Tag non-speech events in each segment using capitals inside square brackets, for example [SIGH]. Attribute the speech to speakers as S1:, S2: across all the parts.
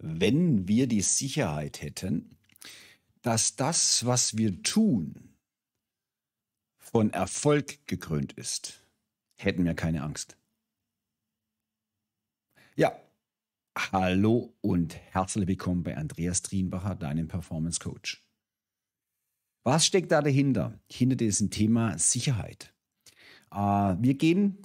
S1: wenn wir die Sicherheit hätten, dass das, was wir tun, von Erfolg gekrönt ist, hätten wir keine Angst. Ja, hallo und herzlich willkommen bei Andreas Trienbacher, deinem Performance Coach. Was steckt da dahinter? Hinter diesem Thema Sicherheit. Äh, wir gehen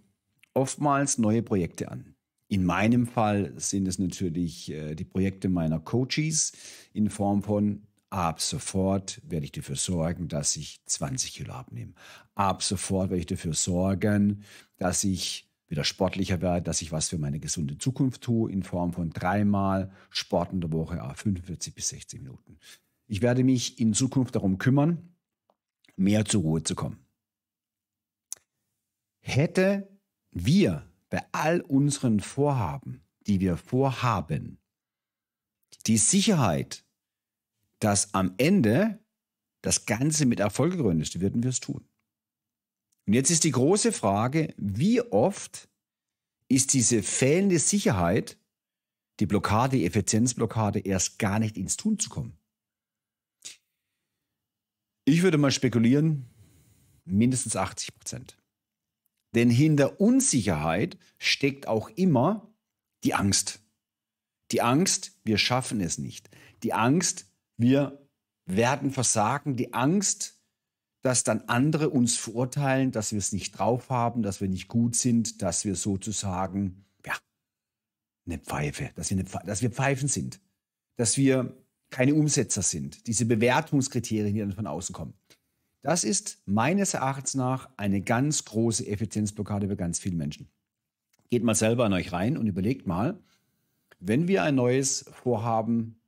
S1: oftmals neue Projekte an. In meinem Fall sind es natürlich äh, die Projekte meiner Coaches in Form von ab sofort werde ich dafür sorgen, dass ich 20 Kilo abnehme. Ab sofort werde ich dafür sorgen, dass ich wieder sportlicher werde, dass ich was für meine gesunde Zukunft tue in Form von dreimal Sport in der Woche, 45 bis 60 Minuten. Ich werde mich in Zukunft darum kümmern, mehr zur Ruhe zu kommen. Hätte wir bei all unseren Vorhaben, die wir vorhaben, die Sicherheit, dass am Ende das Ganze mit Erfolg gegründet ist, würden wir es tun. Und jetzt ist die große Frage, wie oft ist diese fehlende Sicherheit, die Blockade, die Effizienzblockade, erst gar nicht ins Tun zu kommen? Ich würde mal spekulieren, mindestens 80 Prozent. Denn hinter Unsicherheit steckt auch immer die Angst. Die Angst, wir schaffen es nicht. Die Angst, wir werden versagen. Die Angst, dass dann andere uns verurteilen, dass wir es nicht drauf haben, dass wir nicht gut sind, dass wir sozusagen, ja, eine Pfeife, dass wir, eine Pfeife, dass wir Pfeifen sind, dass wir keine Umsetzer sind. Diese Bewertungskriterien, die dann von außen kommen. Das ist meines Erachtens nach eine ganz große Effizienzblockade bei ganz vielen Menschen. Geht mal selber an euch rein und überlegt mal, wenn wir ein neues Vorhaben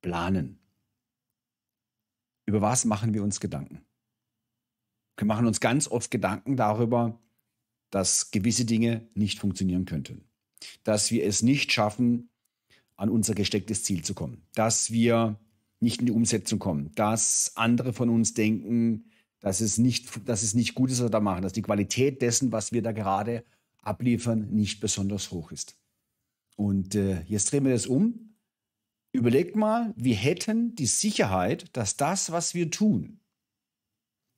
S1: planen, über was machen wir uns Gedanken? Wir machen uns ganz oft Gedanken darüber, dass gewisse Dinge nicht funktionieren könnten, dass wir es nicht schaffen, an unser gestecktes Ziel zu kommen, dass wir nicht in die Umsetzung kommen, dass andere von uns denken, dass es nicht, dass es nicht gut ist, was wir da machen, dass die Qualität dessen, was wir da gerade abliefern, nicht besonders hoch ist. Und äh, jetzt drehen wir das um. Überlegt mal, wir hätten die Sicherheit, dass das, was wir tun,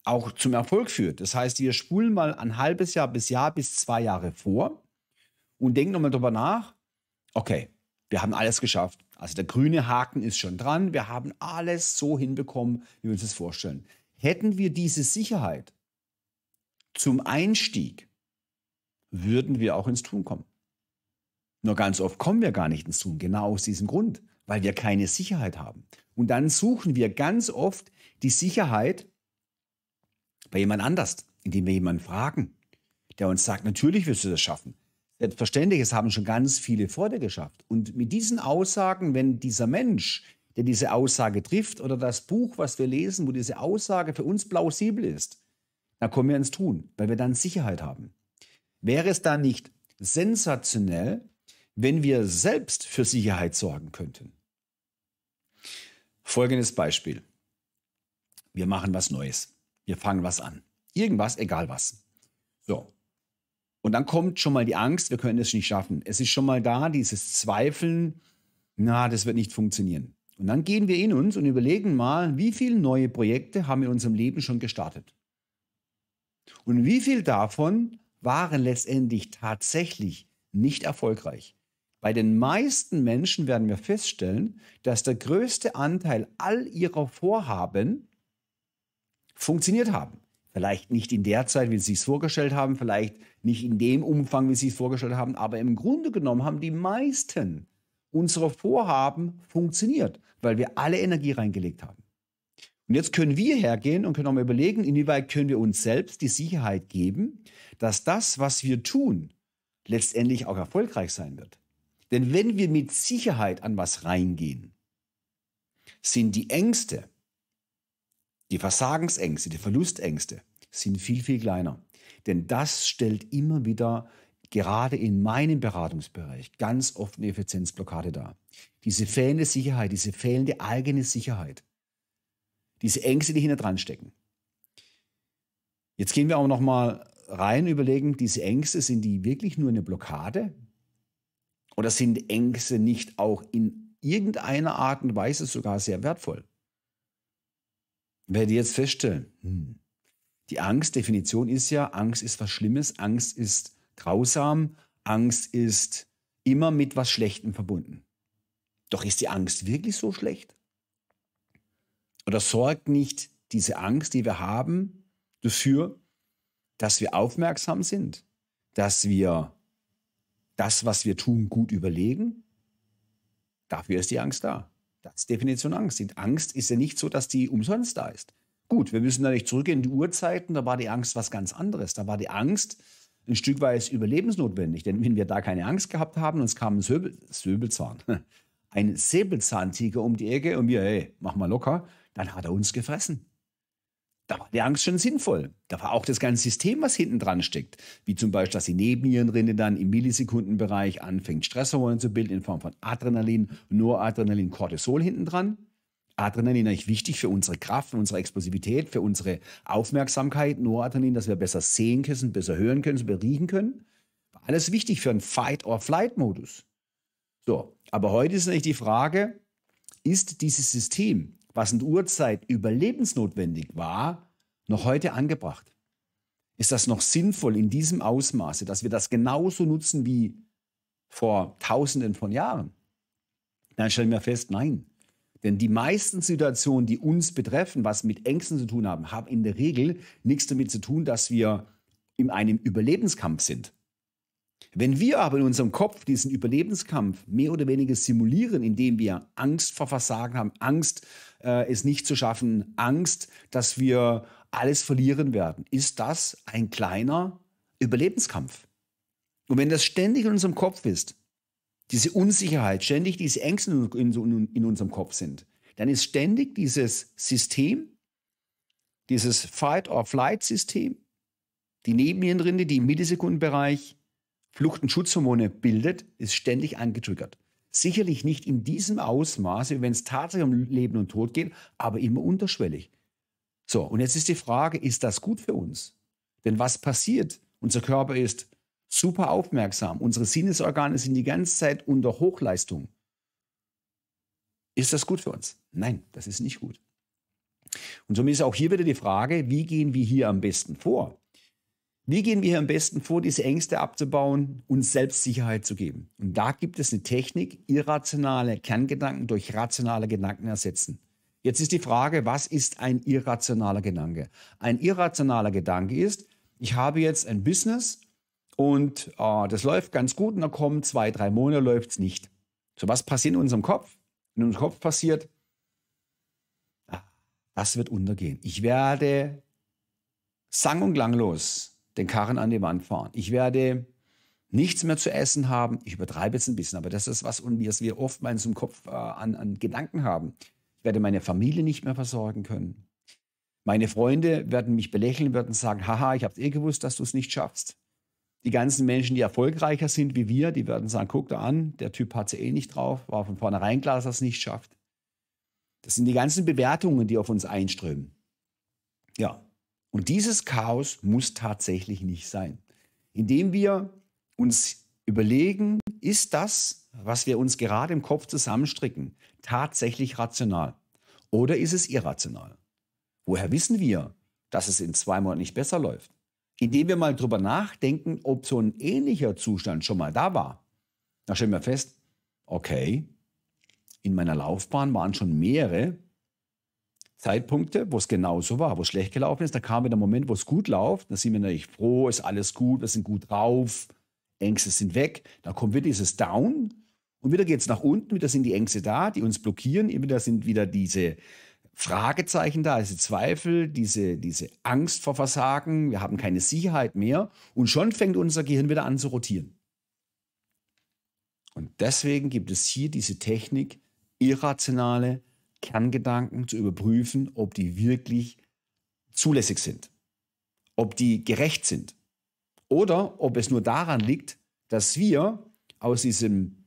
S1: auch zum Erfolg führt. Das heißt, wir spulen mal ein halbes Jahr bis Jahr bis zwei Jahre vor und denken nochmal darüber nach, okay, wir haben alles geschafft. Also der grüne Haken ist schon dran. Wir haben alles so hinbekommen, wie wir uns das vorstellen. Hätten wir diese Sicherheit zum Einstieg, würden wir auch ins Tun kommen. Nur ganz oft kommen wir gar nicht ins Tun, genau aus diesem Grund, weil wir keine Sicherheit haben. Und dann suchen wir ganz oft die Sicherheit bei jemand anders, indem wir jemanden fragen, der uns sagt, natürlich wirst du das schaffen. Selbstverständlich, es haben schon ganz viele vor dir geschafft. Und mit diesen Aussagen, wenn dieser Mensch, der diese Aussage trifft, oder das Buch, was wir lesen, wo diese Aussage für uns plausibel ist, dann kommen wir ins Tun, weil wir dann Sicherheit haben. Wäre es dann nicht sensationell, wenn wir selbst für Sicherheit sorgen könnten? Folgendes Beispiel. Wir machen was Neues. Wir fangen was an. Irgendwas, egal was. So, und dann kommt schon mal die Angst, wir können es nicht schaffen. Es ist schon mal da, dieses Zweifeln, na, das wird nicht funktionieren. Und dann gehen wir in uns und überlegen mal, wie viele neue Projekte haben wir in unserem Leben schon gestartet? Und wie viel davon waren letztendlich tatsächlich nicht erfolgreich? Bei den meisten Menschen werden wir feststellen, dass der größte Anteil all ihrer Vorhaben funktioniert haben. Vielleicht nicht in der Zeit, wie sie es vorgestellt haben, vielleicht nicht in dem Umfang, wie sie es vorgestellt haben, aber im Grunde genommen haben die meisten unserer Vorhaben funktioniert, weil wir alle Energie reingelegt haben. Und jetzt können wir hergehen und können nochmal überlegen, inwieweit können wir uns selbst die Sicherheit geben, dass das, was wir tun, letztendlich auch erfolgreich sein wird. Denn wenn wir mit Sicherheit an was reingehen, sind die Ängste, die Versagensängste, die Verlustängste sind viel, viel kleiner. Denn das stellt immer wieder gerade in meinem Beratungsbereich ganz oft eine Effizienzblockade dar. Diese fehlende Sicherheit, diese fehlende eigene Sicherheit, diese Ängste, die hinter dran stecken. Jetzt gehen wir aber nochmal rein, überlegen, diese Ängste, sind die wirklich nur eine Blockade? Oder sind Ängste nicht auch in irgendeiner Art und Weise sogar sehr wertvoll? Werde jetzt feststellen, hm, die Angstdefinition ist ja, Angst ist was Schlimmes, Angst ist grausam, Angst ist immer mit was Schlechtem verbunden. Doch ist die Angst wirklich so schlecht? Oder sorgt nicht diese Angst, die wir haben, dafür, dass wir aufmerksam sind, dass wir das, was wir tun, gut überlegen? Dafür ist die Angst da. Das ist Definition Angst. Angst ist ja nicht so, dass die umsonst da ist. Gut, wir müssen da nicht zurück in die Urzeiten, da war die Angst was ganz anderes. Da war die Angst ein Stück weit überlebensnotwendig, denn wenn wir da keine Angst gehabt haben, uns kam ein Söbel, Söbelzahn, [LAUGHS] ein Säbelzahntiger um die Ecke und wir, hey, mach mal locker, dann hat er uns gefressen. Da war die Angst schon sinnvoll. Da war auch das ganze System, was hinten dran steckt. Wie zum Beispiel, dass die Nebennierenrinde dann im Millisekundenbereich anfängt, Stresshormone zu bilden in Form von Adrenalin, Noradrenalin, Cortisol hinten dran. Adrenalin eigentlich wichtig für unsere Kraft, für unsere Explosivität, für unsere Aufmerksamkeit. Noradrenalin, dass wir besser sehen können, besser hören können, besser riechen können. Alles wichtig für einen Fight-or-Flight-Modus. So, aber heute ist natürlich die Frage, ist dieses System, was in der Urzeit überlebensnotwendig war, noch heute angebracht? Ist das noch sinnvoll in diesem Ausmaße, dass wir das genauso nutzen wie vor Tausenden von Jahren? Dann stellen wir fest, nein. Denn die meisten Situationen, die uns betreffen, was mit Ängsten zu tun haben, haben in der Regel nichts damit zu tun, dass wir in einem Überlebenskampf sind. Wenn wir aber in unserem Kopf diesen Überlebenskampf mehr oder weniger simulieren, indem wir Angst vor Versagen haben, Angst, äh, es nicht zu schaffen, Angst, dass wir alles verlieren werden, ist das ein kleiner Überlebenskampf. Und wenn das ständig in unserem Kopf ist, diese Unsicherheit, ständig diese Ängste in, in, in unserem Kopf sind, dann ist ständig dieses System, dieses Fight-or-Flight-System, die Nebenhirnrinde, die im Millisekundenbereich Flucht- und Schutzhormone bildet, ist ständig angetriggert. Sicherlich nicht in diesem Ausmaß, wie wenn es tatsächlich um Leben und Tod geht, aber immer unterschwellig. So, und jetzt ist die Frage, ist das gut für uns? Denn was passiert? Unser Körper ist super aufmerksam. Unsere Sinnesorgane sind die ganze Zeit unter Hochleistung. Ist das gut für uns? Nein, das ist nicht gut. Und somit ist auch hier wieder die Frage, wie gehen wir hier am besten vor? Wie gehen wir hier am besten vor, diese Ängste abzubauen, und Selbstsicherheit zu geben? Und da gibt es eine Technik, irrationale Kerngedanken durch rationale Gedanken ersetzen. Jetzt ist die Frage, was ist ein irrationaler Gedanke? Ein irrationaler Gedanke ist, ich habe jetzt ein Business und äh, das läuft ganz gut und dann kommen zwei, drei Monate, läuft es nicht. So was passiert in unserem Kopf? In unserem Kopf passiert, ah, das wird untergehen. Ich werde sang- und klanglos den Karren an die Wand fahren. Ich werde nichts mehr zu essen haben. Ich übertreibe jetzt ein bisschen, aber das ist was, was wir oftmals im Kopf äh, an, an Gedanken haben. Ich werde meine Familie nicht mehr versorgen können. Meine Freunde werden mich belächeln, werden sagen, haha, ich habe eh gewusst, dass du es nicht schaffst. Die ganzen Menschen, die erfolgreicher sind wie wir, die werden sagen, guck da an, der Typ hat es eh nicht drauf, war von vornherein klar, dass er es nicht schafft. Das sind die ganzen Bewertungen, die auf uns einströmen. Ja, und dieses Chaos muss tatsächlich nicht sein. Indem wir uns überlegen, ist das, was wir uns gerade im Kopf zusammenstricken, tatsächlich rational oder ist es irrational? Woher wissen wir, dass es in zwei Monaten nicht besser läuft? indem wir mal drüber nachdenken, ob so ein ähnlicher Zustand schon mal da war. dann stellen wir fest, okay, in meiner Laufbahn waren schon mehrere Zeitpunkte, wo es genauso war, wo es schlecht gelaufen ist. Da kam wieder der Moment, wo es gut läuft. Da sind wir natürlich froh, ist alles gut, wir sind gut drauf, Ängste sind weg. Da kommt wieder dieses Down und wieder geht es nach unten, wieder sind die Ängste da, die uns blockieren, wieder sind wieder diese Fragezeichen da, diese also Zweifel, diese, diese Angst vor Versagen, wir haben keine Sicherheit mehr und schon fängt unser Gehirn wieder an zu rotieren. Und deswegen gibt es hier diese Technik, irrationale Kerngedanken zu überprüfen, ob die wirklich zulässig sind, ob die gerecht sind oder ob es nur daran liegt, dass wir aus diesem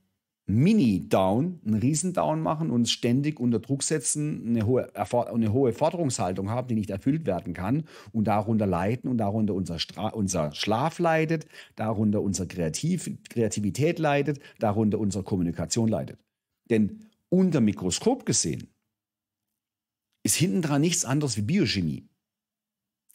S1: Mini-Down, einen Riesendown machen, uns ständig unter Druck setzen, eine hohe, eine hohe Forderungshaltung haben, die nicht erfüllt werden kann und darunter leiden und darunter unser, Stra unser Schlaf leidet, darunter unsere Kreativ Kreativität leidet, darunter unsere Kommunikation leidet. Denn unter Mikroskop gesehen ist hintendran nichts anderes wie Biochemie.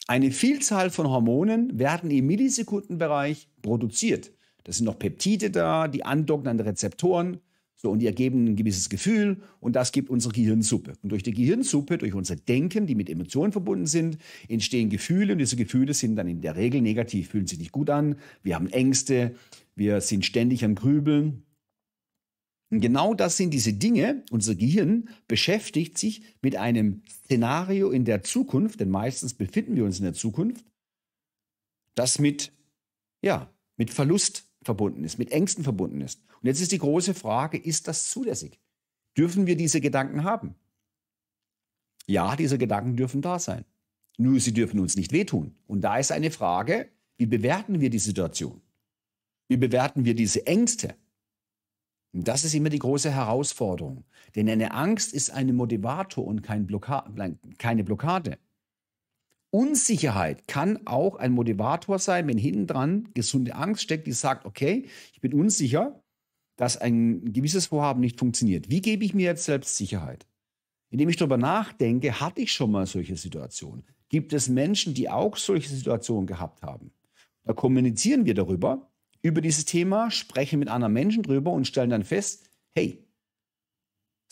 S1: Eine Vielzahl von Hormonen werden im Millisekundenbereich produziert. Das sind noch Peptide da, die andocken an Rezeptoren. So, und die ergeben ein gewisses Gefühl und das gibt unsere Gehirnsuppe. Und durch die Gehirnsuppe, durch unser Denken, die mit Emotionen verbunden sind, entstehen Gefühle und diese Gefühle sind dann in der Regel negativ, fühlen sich nicht gut an, wir haben Ängste, wir sind ständig am Grübeln. Und genau das sind diese Dinge. Unser Gehirn beschäftigt sich mit einem Szenario in der Zukunft, denn meistens befinden wir uns in der Zukunft, das mit, ja, mit Verlust verbunden ist, mit Ängsten verbunden ist. Und jetzt ist die große Frage, ist das zulässig? Dürfen wir diese Gedanken haben? Ja, diese Gedanken dürfen da sein. Nur sie dürfen uns nicht wehtun. Und da ist eine Frage, wie bewerten wir die Situation? Wie bewerten wir diese Ängste? Und das ist immer die große Herausforderung. Denn eine Angst ist ein Motivator und kein Blocka keine Blockade. Unsicherheit kann auch ein Motivator sein, wenn hinten dran gesunde Angst steckt, die sagt, okay, ich bin unsicher, dass ein gewisses Vorhaben nicht funktioniert. Wie gebe ich mir jetzt selbst Sicherheit? Indem ich darüber nachdenke, hatte ich schon mal solche Situationen? Gibt es Menschen, die auch solche Situationen gehabt haben? Da kommunizieren wir darüber, über dieses Thema, sprechen mit anderen Menschen drüber und stellen dann fest, hey,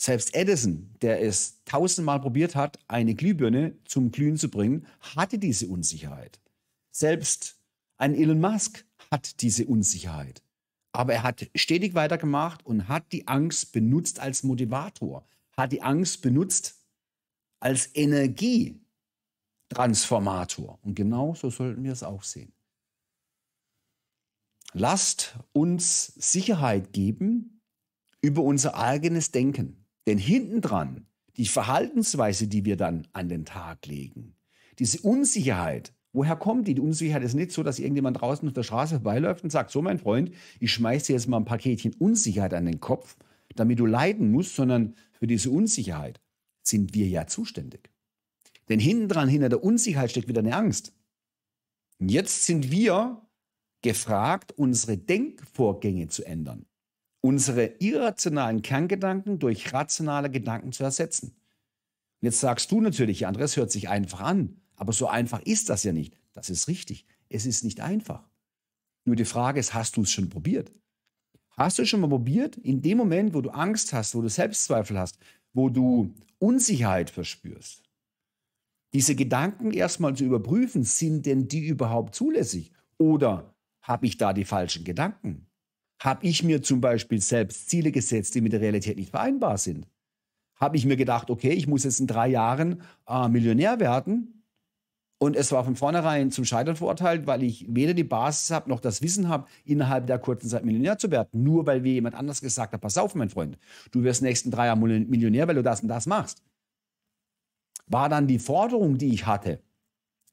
S1: selbst Edison, der es tausendmal probiert hat, eine Glühbirne zum Glühen zu bringen, hatte diese Unsicherheit. Selbst ein Elon Musk hat diese Unsicherheit. Aber er hat stetig weitergemacht und hat die Angst benutzt als Motivator, hat die Angst benutzt als Energietransformator. Und genau so sollten wir es auch sehen. Lasst uns Sicherheit geben über unser eigenes Denken. Denn hintendran, die Verhaltensweise, die wir dann an den Tag legen, diese Unsicherheit, woher kommt die? Die Unsicherheit ist nicht so, dass irgendjemand draußen auf der Straße vorbeiläuft und sagt, so mein Freund, ich schmeiß dir jetzt mal ein Paketchen Unsicherheit an den Kopf, damit du leiden musst, sondern für diese Unsicherheit sind wir ja zuständig. Denn hintendran, hinter der Unsicherheit steckt wieder eine Angst. Und jetzt sind wir gefragt, unsere Denkvorgänge zu ändern unsere irrationalen Kerngedanken durch rationale Gedanken zu ersetzen. Und jetzt sagst du natürlich, ja, Andres hört sich einfach an, aber so einfach ist das ja nicht. Das ist richtig. Es ist nicht einfach. Nur die Frage ist, hast du es schon probiert? Hast du es schon mal probiert, in dem Moment, wo du Angst hast, wo du Selbstzweifel hast, wo du Unsicherheit verspürst, diese Gedanken erstmal zu überprüfen, sind denn die überhaupt zulässig? Oder habe ich da die falschen Gedanken? Habe ich mir zum Beispiel selbst Ziele gesetzt, die mit der Realität nicht vereinbar sind? Habe ich mir gedacht, okay, ich muss jetzt in drei Jahren äh, Millionär werden? Und es war von vornherein zum Scheitern verurteilt, weil ich weder die Basis habe noch das Wissen habe, innerhalb der kurzen Zeit Millionär zu werden. Nur weil mir jemand anders gesagt hat, pass auf, mein Freund, du wirst nächsten drei Jahre Millionär, weil du das und das machst. War dann die Forderung, die ich hatte,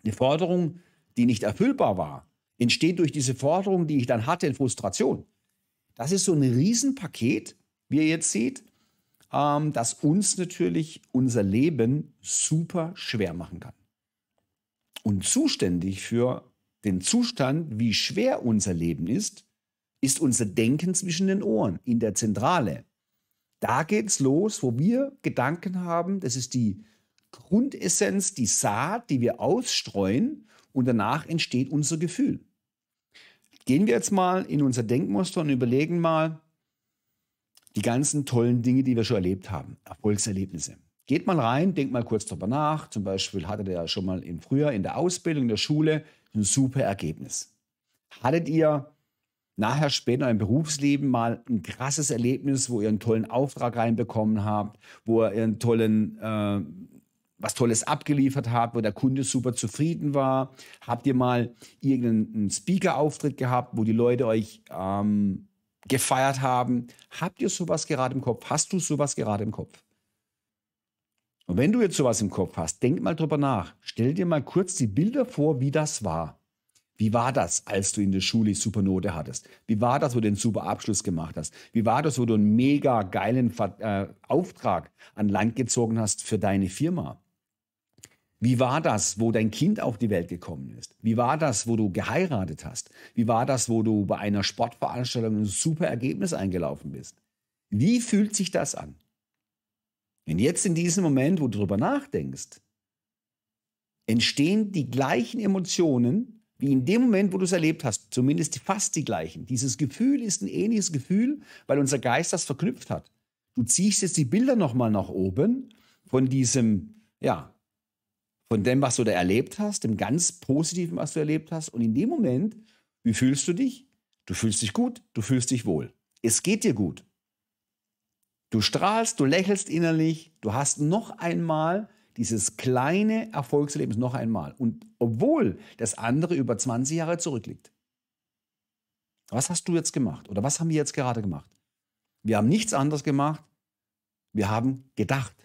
S1: eine Forderung, die nicht erfüllbar war, entsteht durch diese Forderung, die ich dann hatte, in Frustration. Das ist so ein Riesenpaket, wie ihr jetzt seht, ähm, das uns natürlich unser Leben super schwer machen kann. Und zuständig für den Zustand, wie schwer unser Leben ist, ist unser Denken zwischen den Ohren in der Zentrale. Da geht es los, wo wir Gedanken haben. Das ist die Grundessenz, die Saat, die wir ausstreuen und danach entsteht unser Gefühl gehen wir jetzt mal in unser Denkmuster und überlegen mal die ganzen tollen Dinge, die wir schon erlebt haben, Erfolgserlebnisse. Geht mal rein, denkt mal kurz darüber nach. Zum Beispiel hattet ihr ja schon mal im Frühjahr in der Ausbildung, in der Schule ein super Ergebnis. Hattet ihr nachher später im Berufsleben mal ein krasses Erlebnis, wo ihr einen tollen Auftrag reinbekommen habt, wo ihr einen tollen äh, was Tolles abgeliefert habt, wo der Kunde super zufrieden war? Habt ihr mal irgendeinen Speaker-Auftritt gehabt, wo die Leute euch ähm, gefeiert haben? Habt ihr sowas gerade im Kopf? Hast du sowas gerade im Kopf? Und wenn du jetzt sowas im Kopf hast, denk mal drüber nach. Stell dir mal kurz die Bilder vor, wie das war. Wie war das, als du in der Schule super Note hattest? Wie war das, wo du den super Abschluss gemacht hast? Wie war das, wo du einen mega geilen Ver äh, Auftrag an Land gezogen hast für deine Firma? Wie war das, wo dein Kind auf die Welt gekommen ist? Wie war das, wo du geheiratet hast? Wie war das, wo du bei einer Sportveranstaltung ein super Ergebnis eingelaufen bist? Wie fühlt sich das an? Wenn jetzt in diesem Moment, wo du drüber nachdenkst, entstehen die gleichen Emotionen wie in dem Moment, wo du es erlebt hast, zumindest fast die gleichen. Dieses Gefühl ist ein ähnliches Gefühl, weil unser Geist das verknüpft hat. Du ziehst jetzt die Bilder nochmal nach oben von diesem, ja, von dem, was du da erlebt hast, dem ganz Positiven, was du erlebt hast. Und in dem Moment, wie fühlst du dich? Du fühlst dich gut, du fühlst dich wohl. Es geht dir gut. Du strahlst, du lächelst innerlich, du hast noch einmal dieses kleine Erfolgserlebnis noch einmal. Und obwohl das andere über 20 Jahre zurückliegt. Was hast du jetzt gemacht? Oder was haben wir jetzt gerade gemacht? Wir haben nichts anderes gemacht. Wir haben gedacht.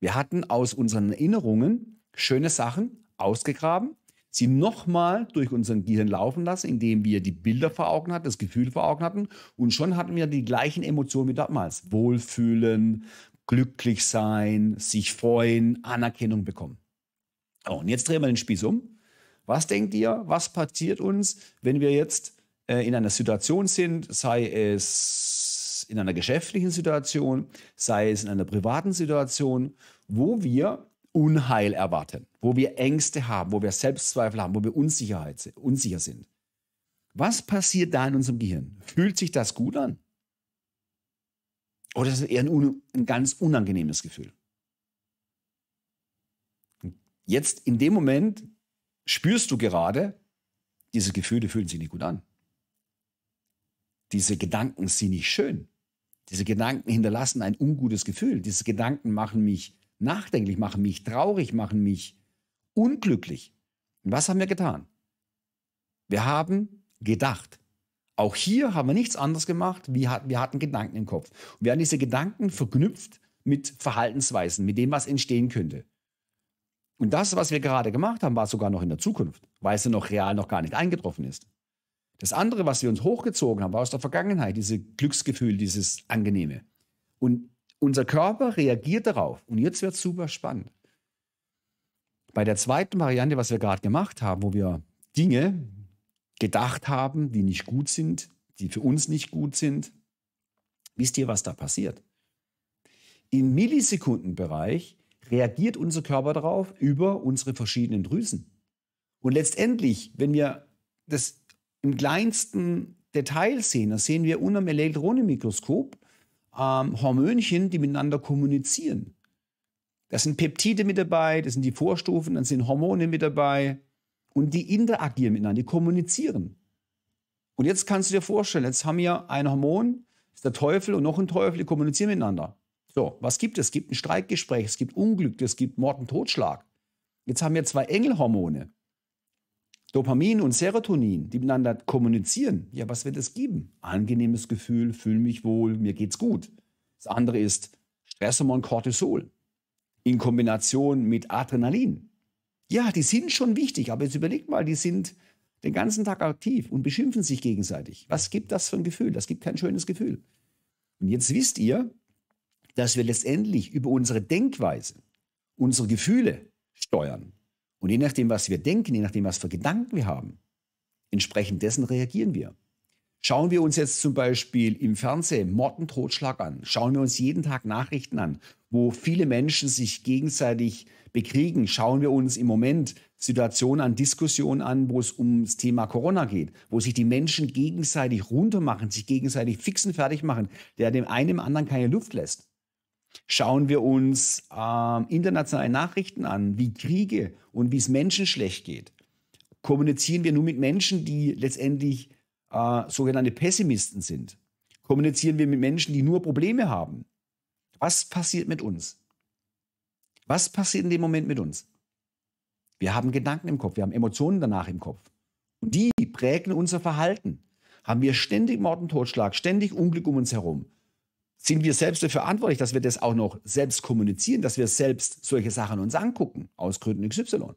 S1: Wir hatten aus unseren Erinnerungen schöne Sachen ausgegraben, sie nochmal durch unseren Gehirn laufen lassen, indem wir die Bilder vor Augen hatten, das Gefühl vor Augen hatten und schon hatten wir die gleichen Emotionen wie damals. Wohlfühlen, glücklich sein, sich freuen, Anerkennung bekommen. Oh, und jetzt drehen wir den Spieß um. Was denkt ihr, was passiert uns, wenn wir jetzt äh, in einer Situation sind, sei es in einer geschäftlichen Situation, sei es in einer privaten Situation, wo wir Unheil erwarten, wo wir Ängste haben, wo wir Selbstzweifel haben, wo wir Unsicherheit, unsicher sind. Was passiert da in unserem Gehirn? Fühlt sich das gut an? Oder ist es eher ein, ein ganz unangenehmes Gefühl? Jetzt in dem Moment spürst du gerade, diese Gefühle fühlen sich nicht gut an. Diese Gedanken sind nicht schön. Diese Gedanken hinterlassen ein ungutes Gefühl. Diese Gedanken machen mich nachdenklich machen, mich traurig machen, mich unglücklich. Und was haben wir getan? Wir haben gedacht. Auch hier haben wir nichts anderes gemacht, wir hatten Gedanken im Kopf. Und wir haben diese Gedanken verknüpft mit Verhaltensweisen, mit dem, was entstehen könnte. Und das, was wir gerade gemacht haben, war sogar noch in der Zukunft, weil es ja noch real noch gar nicht eingetroffen ist. Das andere, was wir uns hochgezogen haben, war aus der Vergangenheit, dieses Glücksgefühl, dieses Angenehme. Und unser Körper reagiert darauf. Und jetzt wird es super spannend. Bei der zweiten Variante, was wir gerade gemacht haben, wo wir Dinge gedacht haben, die nicht gut sind, die für uns nicht gut sind, wisst ihr, was da passiert? Im Millisekundenbereich reagiert unser Körper darauf über unsere verschiedenen Drüsen. Und letztendlich, wenn wir das im kleinsten Detail sehen, dann sehen wir unterm Elektronenmikroskop ähm, Hormönchen, die miteinander kommunizieren. Da sind Peptide mit dabei, das sind die Vorstufen, dann sind Hormone mit dabei und die interagieren miteinander, die kommunizieren. Und jetzt kannst du dir vorstellen, jetzt haben wir ein Hormon, das ist der Teufel und noch ein Teufel, die kommunizieren miteinander. So, was gibt es? Es gibt ein Streitgespräch, es gibt Unglück, es gibt Mord und Totschlag. Jetzt haben wir zwei Engelhormone. Dopamin und Serotonin, die miteinander kommunizieren, ja, was wird es geben? Angenehmes Gefühl, fühle mich wohl, mir geht's gut. Das andere ist Stresshormon Cortisol in Kombination mit Adrenalin. Ja, die sind schon wichtig, aber jetzt überlegt mal, die sind den ganzen Tag aktiv und beschimpfen sich gegenseitig. Was gibt das für ein Gefühl? Das gibt kein schönes Gefühl. Und jetzt wisst ihr, dass wir letztendlich über unsere Denkweise unsere Gefühle steuern. Und je nachdem, was wir denken, je nachdem, was für Gedanken wir haben, entsprechend dessen reagieren wir. Schauen wir uns jetzt zum Beispiel im Fernsehen Mord und Totschlag an. Schauen wir uns jeden Tag Nachrichten an, wo viele Menschen sich gegenseitig bekriegen. Schauen wir uns im Moment Situationen an, Diskussionen an, wo es ums Thema Corona geht, wo sich die Menschen gegenseitig runtermachen, sich gegenseitig fixen fertig machen, der dem einen dem anderen keine Luft lässt. Schauen wir uns äh, internationale Nachrichten an, wie Kriege und wie es Menschen schlecht geht. Kommunizieren wir nur mit Menschen, die letztendlich äh, sogenannte Pessimisten sind? Kommunizieren wir mit Menschen, die nur Probleme haben? Was passiert mit uns? Was passiert in dem Moment mit uns? Wir haben Gedanken im Kopf, wir haben Emotionen danach im Kopf. Und die prägen unser Verhalten. Haben wir ständig Mord und Totschlag, ständig Unglück um uns herum, sind wir selbst dafür verantwortlich, dass wir das auch noch selbst kommunizieren, dass wir selbst solche Sachen uns angucken, aus Gründen XY.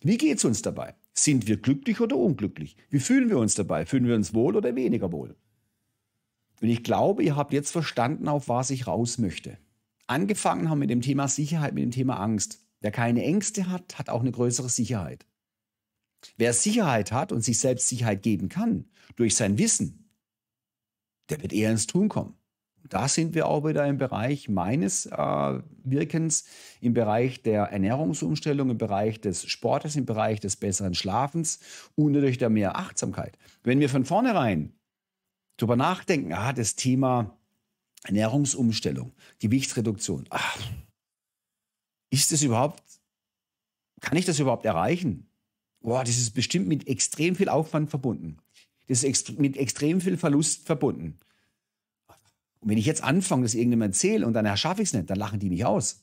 S1: Wie geht es uns dabei? Sind wir glücklich oder unglücklich? Wie fühlen wir uns dabei? Fühlen wir uns wohl oder weniger wohl? Und ich glaube, ihr habt jetzt verstanden, auf was ich raus möchte. Angefangen haben mit dem Thema Sicherheit, mit dem Thema Angst. Wer keine Ängste hat, hat auch eine größere Sicherheit. Wer Sicherheit hat und sich selbst Sicherheit geben kann durch sein Wissen, der wird eher ins Tun kommen da sind wir auch wieder im Bereich meines äh, Wirkens, im Bereich der Ernährungsumstellung, im Bereich des Sportes, im Bereich des besseren Schlafens und natürlich der mehr Achtsamkeit. Wenn wir von vornherein darüber nachdenken, ah, das Thema Ernährungsumstellung, Gewichtsreduktion, ach, ist das überhaupt, kann ich das überhaupt erreichen? Boah, das ist bestimmt mit extrem viel Aufwand verbunden. Das ist mit extrem viel Verlust verbunden. Und wenn ich jetzt anfange, das irgendjemandem erzähle und dann erschaffe ich es nicht, dann lachen die mich aus.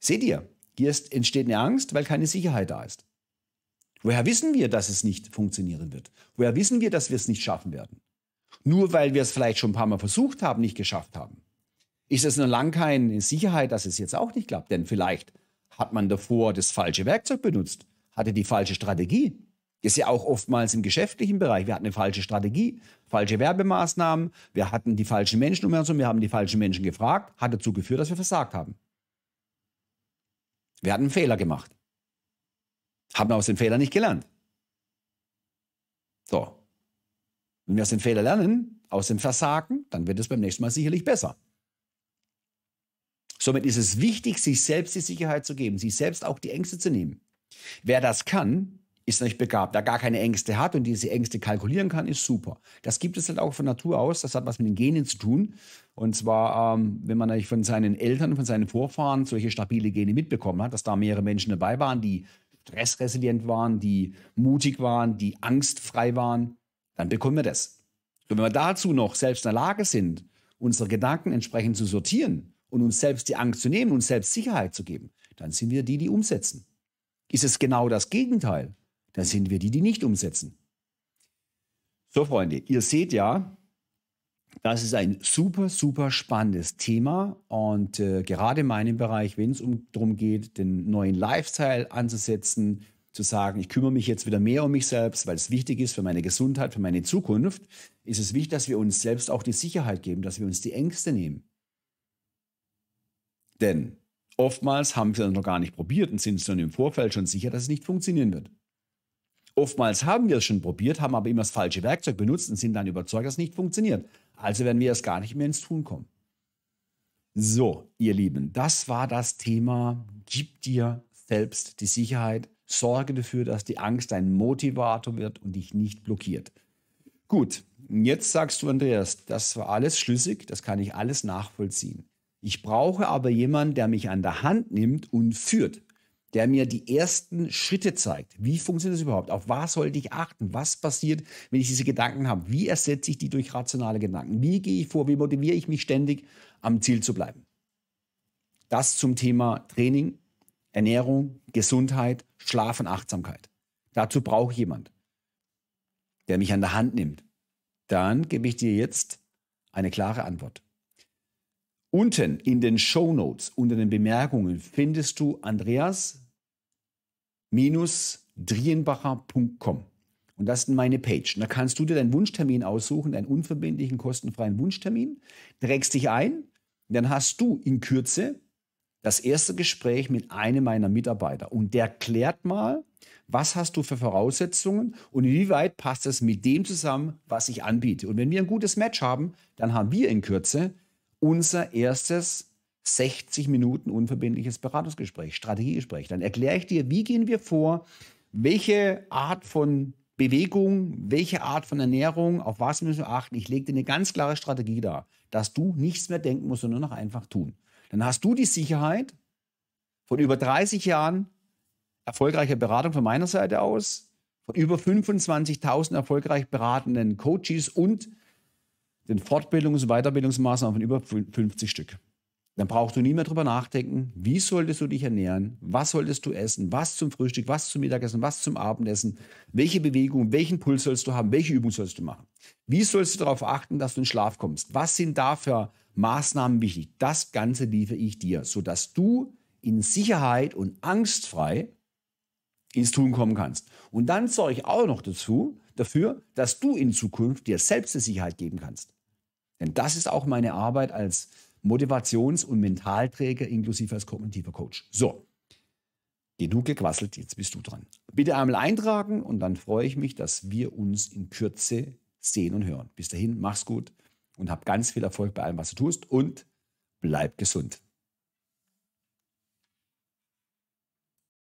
S1: Seht ihr, hier ist, entsteht eine Angst, weil keine Sicherheit da ist. Woher wissen wir, dass es nicht funktionieren wird? Woher wissen wir, dass wir es nicht schaffen werden? Nur weil wir es vielleicht schon ein paar Mal versucht haben, nicht geschafft haben. Ist es noch lange keine Sicherheit, dass es jetzt auch nicht klappt? Denn vielleicht hat man davor das falsche Werkzeug benutzt, hatte die falsche Strategie. Das ist ja auch oftmals im geschäftlichen Bereich. Wir hatten eine falsche Strategie, falsche Werbemaßnahmen, wir hatten die falschen Menschen um uns herum, wir haben die falschen Menschen gefragt, hat dazu geführt, dass wir versagt haben. Wir hatten einen Fehler gemacht. Haben aus dem Fehler nicht gelernt. So. Wenn wir aus dem Fehler lernen, aus dem Versagen, dann wird es beim nächsten Mal sicherlich besser. Somit ist es wichtig, sich selbst die Sicherheit zu geben, sich selbst auch die Ängste zu nehmen. Wer das kann, ist nicht begabt, der gar keine Ängste hat und diese Ängste kalkulieren kann, ist super. Das gibt es halt auch von Natur aus, das hat was mit den Genen zu tun. Und zwar, ähm, wenn man eigentlich von seinen Eltern, von seinen Vorfahren solche stabile Gene mitbekommen hat, dass da mehrere Menschen dabei waren, die stressresilient waren, die mutig waren, die angstfrei waren, dann bekommen wir das. Und wenn wir dazu noch selbst in der Lage sind, unsere Gedanken entsprechend zu sortieren und uns selbst die Angst zu nehmen, und uns selbst Sicherheit zu geben, dann sind wir die, die umsetzen. Ist es genau das Gegenteil? dann sind wir die, die nicht umsetzen. So, Freunde, ihr seht ja, das ist ein super, super spannendes Thema und äh, gerade in meinem Bereich, wenn es um, darum geht, den neuen Lifestyle anzusetzen, zu sagen, ich kümmere mich jetzt wieder mehr um mich selbst, weil es wichtig ist für meine Gesundheit, für meine Zukunft, ist es wichtig, dass wir uns selbst auch die Sicherheit geben, dass wir uns die Ängste nehmen. Denn oftmals haben wir das noch gar nicht probiert und sind uns dann im Vorfeld schon sicher, dass es nicht funktionieren wird. Oftmals haben wir es schon probiert, haben aber immer das falsche Werkzeug benutzt und sind dann überzeugt, dass es nicht funktioniert. Also werden wir erst gar nicht mehr ins Tun kommen. So, ihr Lieben, das war das Thema. Gib dir selbst die Sicherheit. Sorge dafür, dass die Angst dein Motivator wird und dich nicht blockiert. Gut, jetzt sagst du, Andreas, das war alles schlüssig, das kann ich alles nachvollziehen. Ich brauche aber jemanden, der mich an der Hand nimmt und führt der mir die ersten Schritte zeigt. Wie funktioniert das überhaupt? Auf was sollte ich achten? Was passiert, wenn ich diese Gedanken habe? Wie ersetze ich die durch rationale Gedanken? Wie gehe ich vor? Wie motiviere ich mich ständig, am Ziel zu bleiben? Das zum Thema Training, Ernährung, Gesundheit, Schlaf und Achtsamkeit. Dazu brauche ich jemanden, der mich an der Hand nimmt. Dann gebe ich dir jetzt eine klare Antwort. Unten in den Show Notes, unter den Bemerkungen, findest du Andreas drienbacher.com. Und das ist meine Page. Und da kannst du dir deinen Wunschtermin aussuchen, deinen unverbindlichen, kostenfreien Wunschtermin, trägst dich ein, und dann hast du in Kürze das erste Gespräch mit einem meiner Mitarbeiter. Und der klärt mal, was hast du für Voraussetzungen und inwieweit passt das mit dem zusammen, was ich anbiete. Und wenn wir ein gutes Match haben, dann haben wir in Kürze unser erstes 60 Minuten unverbindliches Beratungsgespräch, Strategiegespräch. Dann erkläre ich dir, wie gehen wir vor, welche Art von Bewegung, welche Art von Ernährung, auf was müssen wir achten. Ich lege dir eine ganz klare Strategie dar, dass du nichts mehr denken musst, sondern nur noch einfach tun. Dann hast du die Sicherheit von über 30 Jahren erfolgreicher Beratung von meiner Seite aus, von über 25.000 erfolgreich beratenden Coaches und den Fortbildungs- und Weiterbildungsmaßnahmen von über 50 Stück. Dann brauchst du nie mehr drüber nachdenken, wie solltest du dich ernähren, was solltest du essen, was zum Frühstück, was zum Mittagessen, was zum Abendessen, welche Bewegung, welchen Puls sollst du haben, welche Übung sollst du machen. Wie sollst du darauf achten, dass du in Schlaf kommst? Was sind da für Maßnahmen wichtig? Das Ganze liefere ich dir, sodass du in Sicherheit und angstfrei ins Tun kommen kannst. Und dann sorge ich auch noch dazu, dafür, dass du in Zukunft dir selbst die Sicherheit geben kannst. Denn das ist auch meine Arbeit als Motivations- und Mentalträger inklusive als kognitiver Coach. So, genug gequasselt, jetzt bist du dran. Bitte einmal eintragen und dann freue ich mich, dass wir uns in Kürze sehen und hören. Bis dahin, mach's gut und hab ganz viel Erfolg bei allem, was du tust und bleib gesund.